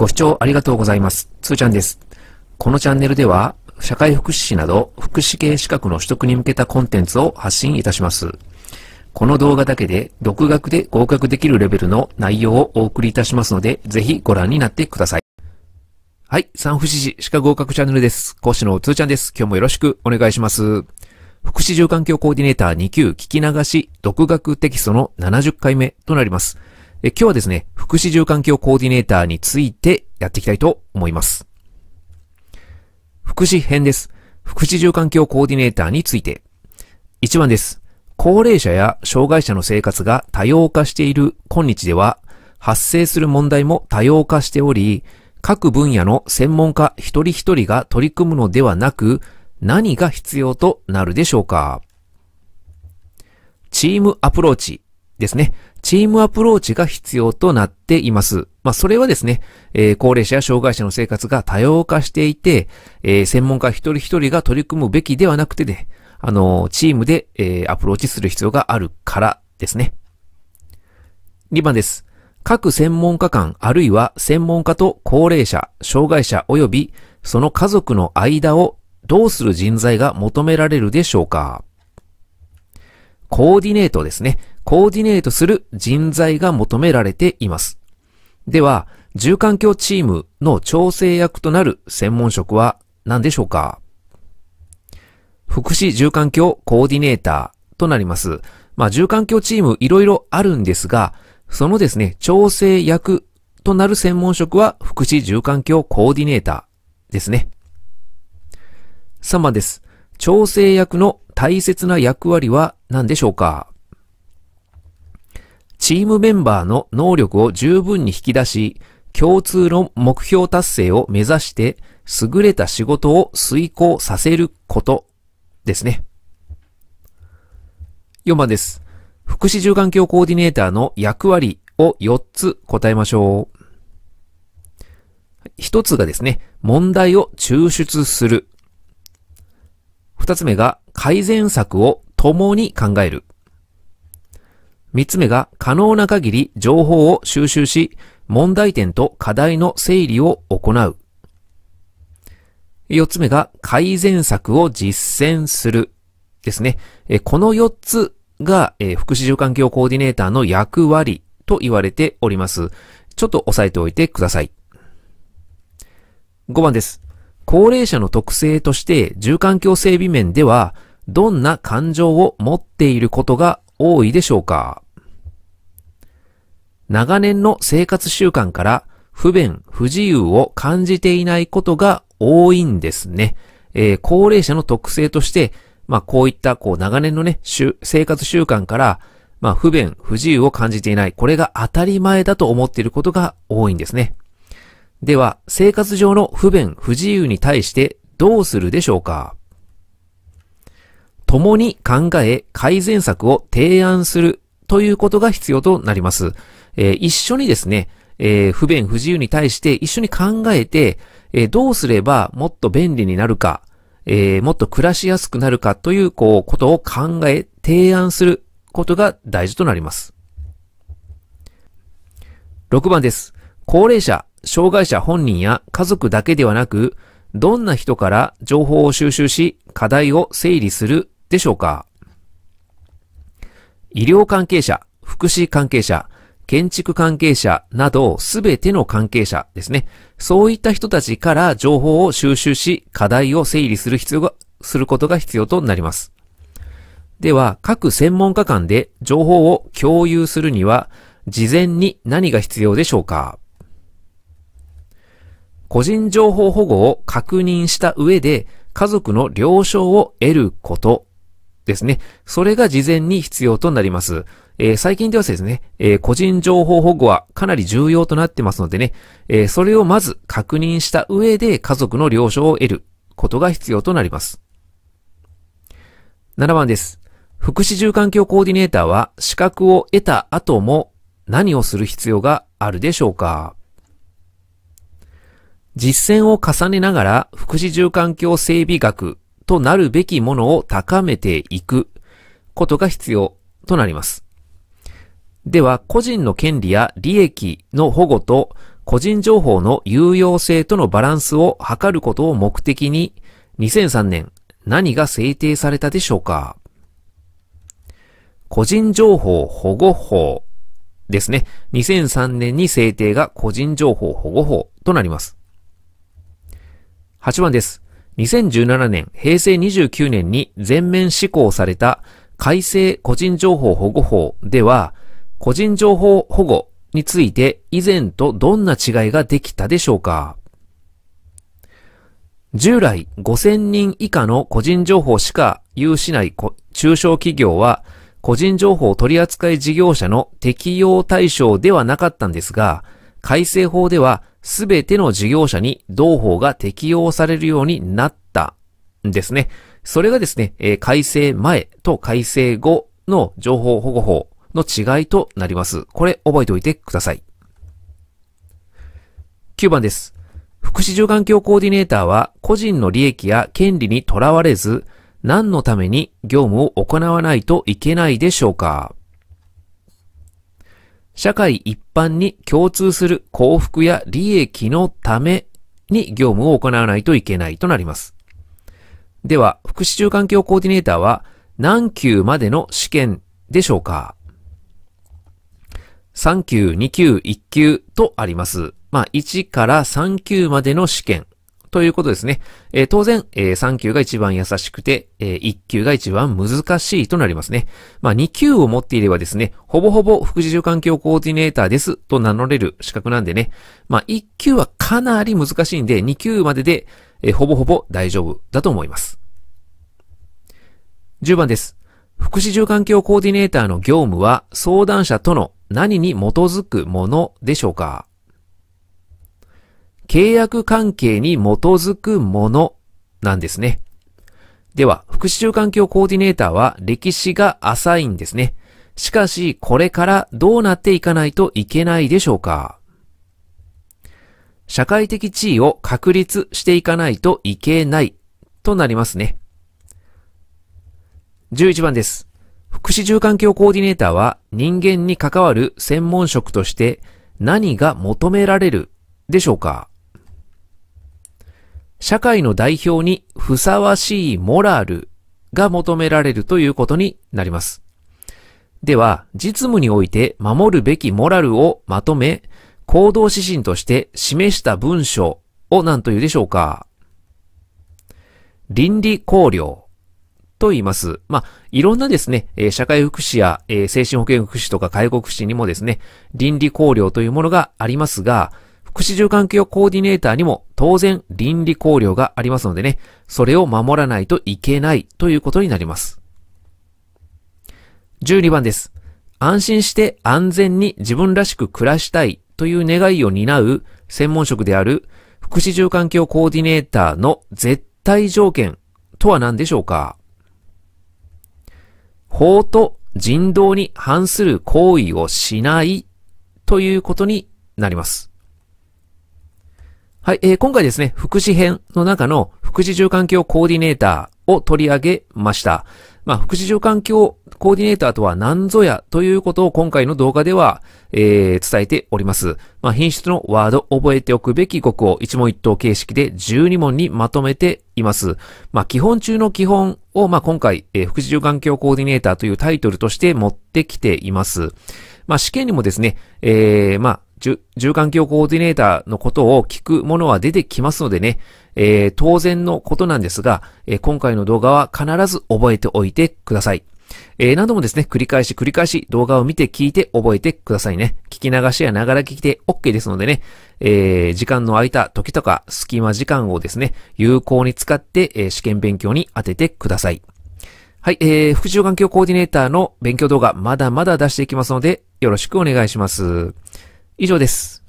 ご視聴ありがとうございます。つーちゃんです。このチャンネルでは、社会福祉士など福祉系資格の取得に向けたコンテンツを発信いたします。この動画だけで、独学で合格できるレベルの内容をお送りいたしますので、ぜひご覧になってください。はい、産福祉士歯科合格チャンネルです。講師のつーちゃんです。今日もよろしくお願いします。福祉住環境コーディネーター2級聞き流し、独学テキストの70回目となります。え今日はですね、福祉住環境コーディネーターについてやっていきたいと思います。福祉編です。福祉住環境コーディネーターについて。1番です。高齢者や障害者の生活が多様化している今日では、発生する問題も多様化しており、各分野の専門家一人一人が取り組むのではなく、何が必要となるでしょうかチームアプローチですね、チームアプローチが必要となっています。まあ、それはですね、えー、高齢者や障害者の生活が多様化していて、えー、専門家一人一人が取り組むべきではなくてね、あのー、チームで、えアプローチする必要があるからですね。2番です。各専門家間あるいは専門家と高齢者、障害者及びその家族の間をどうする人材が求められるでしょうかコーディネートですね。コーディネートする人材が求められています。では、住環境チームの調整役となる専門職は何でしょうか福祉住環境コーディネーターとなります。まあ、住環境チームいろいろあるんですが、そのですね、調整役となる専門職は福祉住環境コーディネーターですね。3番です。調整役の大切な役割は何でしょうかチームメンバーの能力を十分に引き出し、共通の目標達成を目指して、優れた仕事を遂行させることですね。4番です。福祉住環境コーディネーターの役割を4つ答えましょう。1つがですね、問題を抽出する。2つ目が改善策を共に考える。三つ目が可能な限り情報を収集し、問題点と課題の整理を行う。四つ目が改善策を実践する。ですね。この四つが、福祉住環境コーディネーターの役割と言われております。ちょっと押さえておいてください。5番です。高齢者の特性として、住環境整備面では、どんな感情を持っていることが多いでしょうか長年の生活習慣から不便、不自由を感じていないことが多いんですね。えー、高齢者の特性として、まあこういったこう長年のね、生活習慣から、まあ不便、不自由を感じていない。これが当たり前だと思っていることが多いんですね。では、生活上の不便、不自由に対してどうするでしょうか共に考え改善策を提案するということが必要となります。えー、一緒にですね、えー、不便不自由に対して一緒に考えて、えー、どうすればもっと便利になるか、えもっと暮らしやすくなるかという、こう、ことを考え、提案することが大事となります。6番です。高齢者、障害者本人や家族だけではなく、どんな人から情報を収集し、課題を整理するでしょうか医療関係者、福祉関係者、建築関係者などすべての関係者ですね。そういった人たちから情報を収集し、課題を整理する必要が、することが必要となります。では、各専門家間で情報を共有するには、事前に何が必要でしょうか個人情報保護を確認した上で、家族の了承を得ることですね。それが事前に必要となります。えー、最近ではですね、えー、個人情報保護はかなり重要となってますのでね、えー、それをまず確認した上で家族の了承を得ることが必要となります。7番です。福祉住環境コーディネーターは資格を得た後も何をする必要があるでしょうか実践を重ねながら福祉住環境整備学となるべきものを高めていくことが必要となります。では、個人の権利や利益の保護と個人情報の有用性とのバランスを図ることを目的に、2003年何が制定されたでしょうか個人情報保護法ですね。2003年に制定が個人情報保護法となります。8番です。2017年、平成29年に全面施行された改正個人情報保護法では、個人情報保護について以前とどんな違いができたでしょうか従来5000人以下の個人情報しか有しない中小企業は個人情報取扱事業者の適用対象ではなかったんですが、改正法ではすべての事業者に同法が適用されるようになったんですね。それがですね、えー、改正前と改正後の情報保護法の違いとなります。これ覚えておいてください。9番です。福祉住環境コーディネーターは個人の利益や権利にとらわれず、何のために業務を行わないといけないでしょうか社会一般に共通する幸福や利益のために業務を行わないといけないとなります。では、福祉中環境コーディネーターは何級までの試験でしょうか ?3 級、2級、1級とあります。まあ、1から3級までの試験。ということですね。えー、当然、えー、3級が一番優しくて、えー、1級が一番難しいとなりますね。まあ、2級を持っていればですね、ほぼほぼ副祉住環境コーディネーターですと名乗れる資格なんでね。まあ、1級はかなり難しいんで、2級までで、えー、ほぼほぼ大丈夫だと思います。10番です。福祉住環境コーディネーターの業務は相談者との何に基づくものでしょうか契約関係に基づくものなんですね。では、福祉住環境コーディネーターは歴史が浅いんですね。しかし、これからどうなっていかないといけないでしょうか社会的地位を確立していかないといけないとなりますね。11番です。福祉住環境コーディネーターは人間に関わる専門職として何が求められるでしょうか社会の代表にふさわしいモラルが求められるということになります。では、実務において守るべきモラルをまとめ、行動指針として示した文章を何というでしょうか倫理考慮と言います。まあ、いろんなですね、え社会福祉や、え精神保健福祉とか介護福祉にもですね、倫理考慮というものがありますが、福祉住環境コーディネーターにも当然倫理考慮がありますのでね、それを守らないといけないということになります。12番です。安心して安全に自分らしく暮らしたいという願いを担う専門職である福祉住環境コーディネーターの絶対条件とは何でしょうか法と人道に反する行為をしないということになります。はい、えー、今回ですね、福祉編の中の福祉住環境コーディネーターを取り上げました。まあ、福祉住環境コーディネーターとは何ぞやということを今回の動画では、えー、伝えております。まあ、品質のワード、覚えておくべき語句を一問一答形式で12問にまとめています。まあ、基本中の基本を、まあ、今回、えー、福祉住環境コーディネーターというタイトルとして持ってきています。まあ、試験にもですね、えー、まあ、住環境コーディネーターのことを聞くものは出てきますのでね、えー、当然のことなんですが、えー、今回の動画は必ず覚えておいてください。えー、何度もですね、繰り返し繰り返し動画を見て聞いて覚えてくださいね。聞き流しやながら聞きで OK ですのでね、えー、時間の空いた時とか隙間時間をですね、有効に使って、えー、試験勉強に当ててください。はい、えー、副住環境コーディネーターの勉強動画まだまだ出していきますので、よろしくお願いします。以上です。